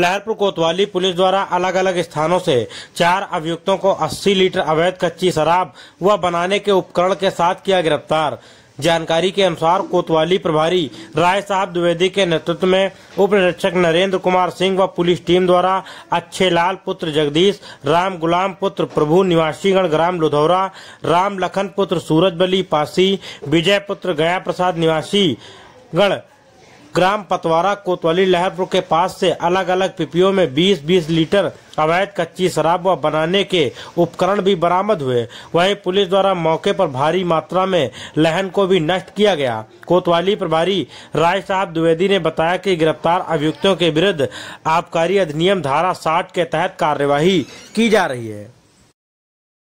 लहरपुर कोतवाली पुलिस द्वारा अलग अलग स्थानों से चार अभियुक्तों को 80 लीटर अवैध कच्ची शराब व बनाने के उपकरण के साथ किया गिरफ्तार जानकारी के अनुसार कोतवाली प्रभारी राय साहब द्विवेदी के नेतृत्व में उप निरीक्षक नरेंद्र कुमार सिंह व पुलिस टीम द्वारा अच्छे लाल पुत्र जगदीश राम गुलाम पुत्र प्रभु निवासीगण ग्राम लुधौरा राम लखन पुत्र सूरज बली पासी विजय पुत्र गया प्रसाद निवासी गण ग्राम पतवारा कोतवाली लहरपुर के पास से अलग अलग पिपियों में 20-20 लीटर अवैध कच्ची शराब व बनाने के उपकरण भी बरामद हुए वहीं पुलिस द्वारा मौके पर भारी मात्रा में लहन को भी नष्ट किया गया कोतवाली प्रभारी राय साहब द्विवेदी ने बताया कि गिरफ्तार अभियुक्तों के विरुद्ध आबकारी अधिनियम धारा साठ के तहत कार्यवाही की जा रही है